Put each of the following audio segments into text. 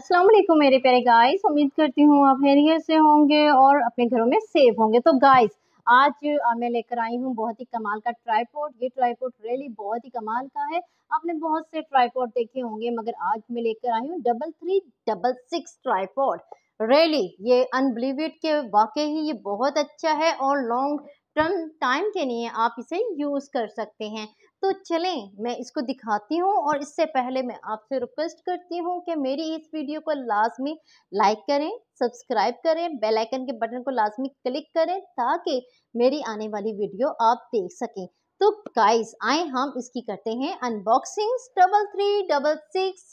असलम मेरे प्यारे गाइस उम्मीद करती हूँ आप हैरियर से होंगे और अपने घरों में सेफ होंगे तो गाइस आज मैं लेकर आई हूँ बहुत ही कमाल का ट्राईपोर्ट ये ट्राईपोर्ट रियली बहुत ही कमाल का है आपने बहुत से ट्राईपोर्ट देखे होंगे मगर आज मैं लेकर आई हूँ double three double six tripod really ये अनबिलीविड के वाकई ही ये बहुत अच्छा है और लॉन्ग टर्म टाइम के लिए आप इसे यूज़ कर सकते हैं तो चलें मैं इसको दिखाती हूँ और इससे पहले मैं आपसे रिक्वेस्ट करती हूँ कि मेरी इस वीडियो को लाजमी लाइक करें सब्सक्राइब करें बेल आइकन के बटन को लाजमी क्लिक करें ताकि मेरी आने वाली वीडियो आप देख सकें तो गाइस आए हम इसकी करते हैं unboxing double three double six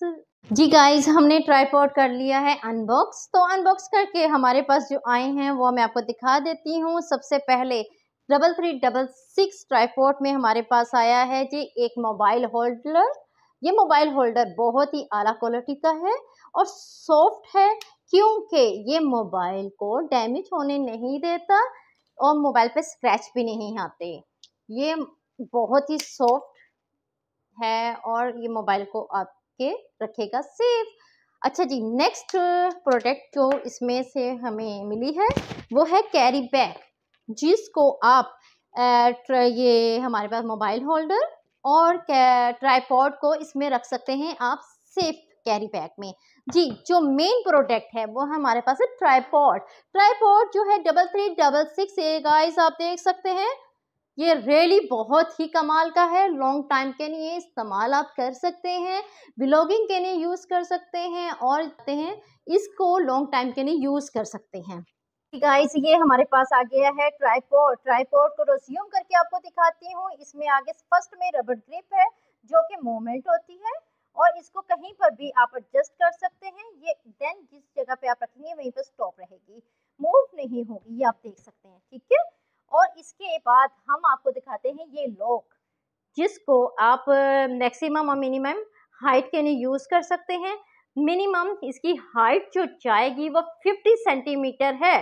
जी गाइस हमने ट्राईपोर्ट कर लिया है अनबॉक्स तो अनबॉक्स करके हमारे पास जो आए हैं वो मैं आपको दिखा देती हूँ सबसे पहले double three double six tripod में हमारे पास आया है जी एक मोबाइल होल्डर ये मोबाइल होल्डर बहुत ही आला क्वालिटी का है और सॉफ्ट है क्योंकि ये मोबाइल को डैमेज होने नहीं देता और मोबाइल पे स्क्रैच भी नहीं आते ये बहुत ही सॉफ्ट है और ये मोबाइल को आपके रखेगा सेफ अच्छा जी नेक्स्ट प्रोडक्ट जो इसमें से हमें मिली है वो है कैरी बैग जिसको आप ये हमारे पास मोबाइल होल्डर और ट्राईपॉड को इसमें रख सकते हैं आप सेफ कैरी बैग में जी जो मेन प्रोडक्ट है वो हमारे पास है ट्राईपॉड ट्राईपॉड जो है डबल थ्री डबल सिक्स ए गाइस आप देख सकते हैं ये रियली बहुत ही कमाल का है लॉन्ग टाइम के लिए इस्तेमाल आप कर सकते हैं ब्लॉगिंग के लिए यूज़ कर सकते हैं और हैं इसको लॉन्ग टाइम के लिए यूज़ कर सकते हैं कि गाइस ये हमारे पास आ गया है ट्राईपोर्ट ट्राईपोर्ट को रोसियम करके आपको दिखाती हूँ इसमें आगे फर्स्ट में रबर ग्रिप है जो कि मोमेंट होती है और इसको कहीं पर भी आप एडजस्ट कर सकते हैं ये देन जिस जगह पे आप रखेंगे वहीं पर स्टॉप रहेगी मूव नहीं होगी ये आप देख सकते हैं ठीक है और इसके बाद हम आपको दिखाते हैं ये लॉक जिसको आप मैक्सिमम और मिनिमम हाइट के लिए यूज़ कर सकते हैं मिनिमम इसकी हाइट जो जाएगी वो 50 सेंटीमीटर है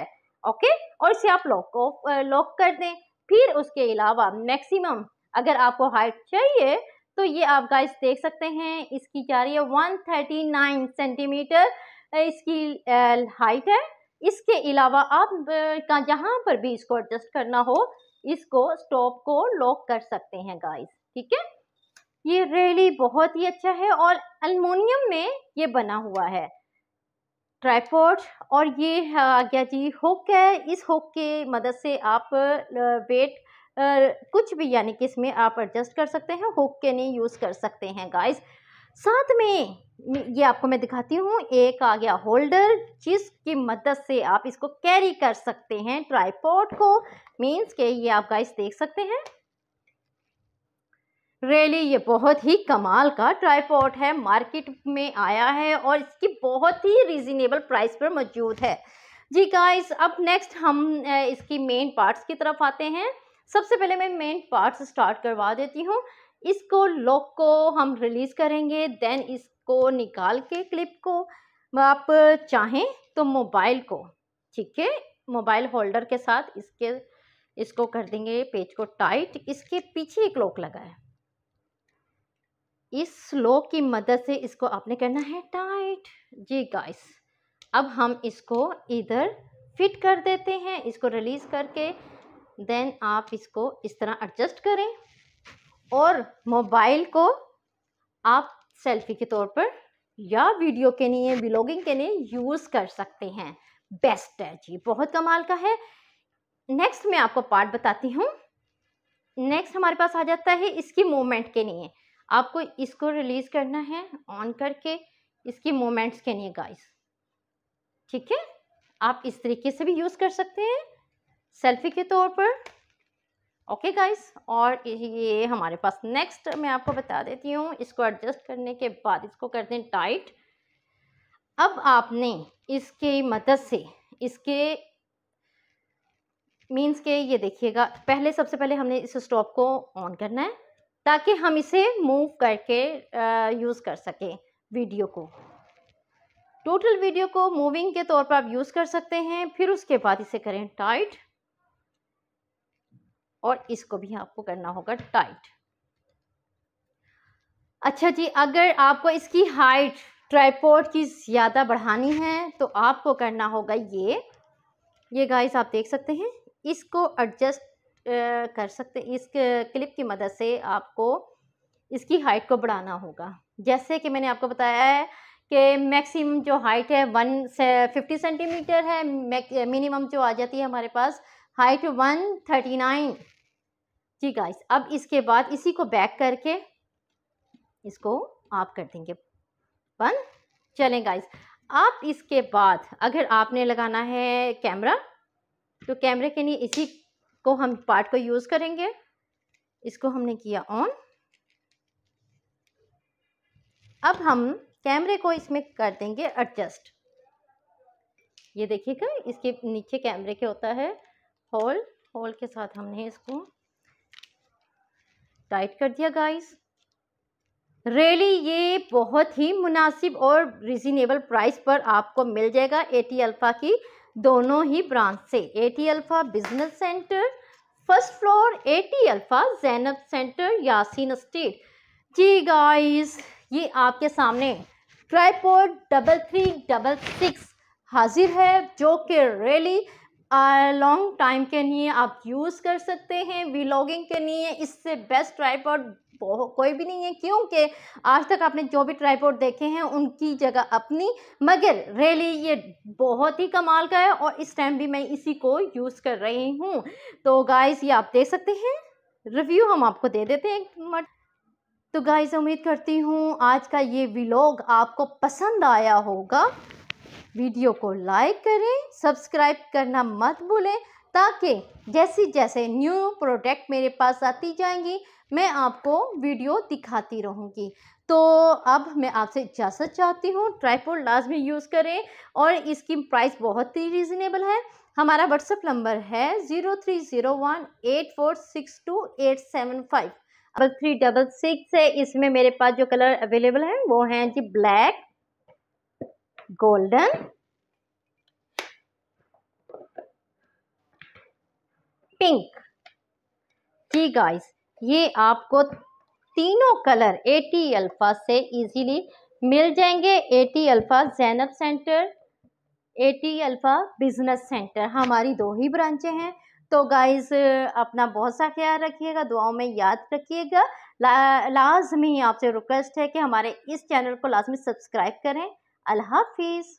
ओके और इसे आप लॉक ऑफ लॉक कर दें फिर उसके अलावा मैक्सिमम अगर आपको हाइट चाहिए तो ये आप गाइस देख सकते हैं इसकी क्या रही है 139 सेंटीमीटर इसकी हाइट है इसके अलावा आप का जहाँ पर भी इसको एडजस्ट करना हो इसको स्टॉप को लॉक कर सकते हैं गाइस ठीक है ये रेली बहुत ही अच्छा है और अलमोनियम में ये बना हुआ है ट्राईपोर्ट और ये हाँ, आ गया जी हुक है इस हुक के मदद से आप वेट कुछ भी यानी कि इसमें आप एडजस्ट कर सकते हैं हुक के नहीं यूज़ कर सकते हैं गाइस साथ में ये आपको मैं दिखाती हूँ एक आ गया होल्डर जिसकी मदद से आप इसको कैरी कर सकते हैं ट्राईपोर्ट को मींस के ये आप गाइस देख सकते हैं रियली ये बहुत ही कमाल का ट्राईपॉट है मार्केट में आया है और इसकी बहुत ही रिजनेबल प्राइस पर मौजूद है जी गाइस अब नेक्स्ट हम इसकी मेन पार्ट्स की तरफ आते हैं सबसे पहले मैं मेन पार्ट्स स्टार्ट करवा देती हूँ इसको लॉक को हम रिलीज़ करेंगे देन इसको निकाल के क्लिप को आप चाहें तो मोबाइल को ठीक है मोबाइल होल्डर के साथ इसके इसको कर देंगे पेज को टाइट इसके पीछे एक लॉक लगा है इस स्लोक की मदद से इसको आपने करना है टाइट जी गाइस अब हम इसको इधर फिट कर देते हैं इसको रिलीज़ करके देन आप इसको इस तरह एडजस्ट करें और मोबाइल को आप सेल्फी के तौर पर या वीडियो के लिए ब्लॉगिंग के लिए यूज़ कर सकते हैं बेस्ट है जी बहुत कमाल का है नेक्स्ट मैं आपको पार्ट बताती हूँ नेक्स्ट हमारे पास आ जाता है इसकी मूवमेंट के लिए आपको इसको रिलीज़ करना है ऑन करके इसकी मोमेंट्स के लिए गाइस ठीक है आप इस तरीके से भी यूज़ कर सकते हैं सेल्फी के तौर पर ओके गाइस और ये हमारे पास नेक्स्ट मैं आपको बता देती हूँ इसको एडजस्ट करने के बाद इसको कर दें टाइट अब आपने इसके मदद से इसके मींस के ये देखिएगा पहले सबसे पहले हमने इस स्टॉप को ऑन करना है ताकि हम इसे मूव करके यूज़ कर सकें वीडियो को टोटल वीडियो को मूविंग के तौर पर आप यूज़ कर सकते हैं फिर उसके बाद इसे करें टाइट और इसको भी आपको करना होगा टाइट अच्छा जी अगर आपको इसकी हाइट ट्राईपोर्ट की ज़्यादा बढ़ानी है तो आपको करना होगा ये ये गाइस आप देख सकते हैं इसको एडजस्ट कर सकते इस क्लिप की मदद से आपको इसकी हाइट को बढ़ाना होगा जैसे कि मैंने आपको बताया है कि मैक्सिमम जो हाइट है वन से फिफ्टी सेंटीमीटर है मिनिमम जो आ जाती है हमारे पास हाइट वन थर्टी नाइन जी गाइस अब इसके बाद इसी को बैक करके इसको आप कर देंगे बंद चलें गाइस अब इसके बाद अगर आपने लगाना है कैमरा तो कैमरे के लिए इसी को हम पार्ट को यूज़ करेंगे इसको हमने किया ऑन अब हम कैमरे को इसमें कर देंगे एडजस्ट ये देखिएगा इसके नीचे कैमरे के होता है होल होल के साथ हमने इसको टाइट कर दिया गाइस रेली ये बहुत ही मुनासिब और रिजनेबल प्राइस पर आपको मिल जाएगा एटी अल्फ़ा की दोनों ही ब्रांच से A T Alfa business centre first floor A T Alfa Zainab centre Yasin state जी गाइस ये आपके सामने tripod double three double six हाजिर है जो कि रेली लॉन्ग टाइम के लिए आप यूज़ कर सकते हैं वीलॉगिंग के लिए इससे बेस्ट ट्राईपोर्ट कोई भी नहीं है क्योंकि आज तक आपने जो भी ट्राईपोर्ट देखे हैं उनकी जगह अपनी मगर रेली ये बहुत ही कमाल का है और इस टाइम भी मैं इसी को यूज़ कर रही हूँ तो गाइस ये आप देख सकते हैं रिव्यू हम आपको दे देते हैं तो गाइस उम्मीद करती हूँ आज का ये व्लॉग आपको पसंद आया होगा वीडियो को लाइक करें सब्सक्राइब करना मत भूलें ताकि जैसे जैसे न्यू प्रोडक्ट मेरे पास आती जाएंगी मैं आपको वीडियो दिखाती रहूँगी तो अब मैं आपसे इजाज़त चाहती हूँ ट्राईपोर्ट लाजमी यूज़ करें और इसकी प्राइस बहुत ही रीज़नेबल है हमारा व्हाट्सअप नंबर है zero three zero one eight four six two eight seven five double three double six है इसमें मेरे पास जो कलर अवेलेबल है वो हैं जी ब्लैक गोल्डन पिंक जी गाइस ये आपको तीनों कलर ए टी अल्फ़ा से इजीली मिल जाएंगे A T Alfa Zainab centre A T Alfa business centre हमारी दो ही ब्रांचें हैं तो गाइस अपना बहुत सा ख्याल रखिएगा दुआओं में याद रखिएगा ला, लाजमी आपसे रिक्वेस्ट है कि हमारे इस चैनल को लाजमी सब्सक्राइब करें अल्लाह हाफिज़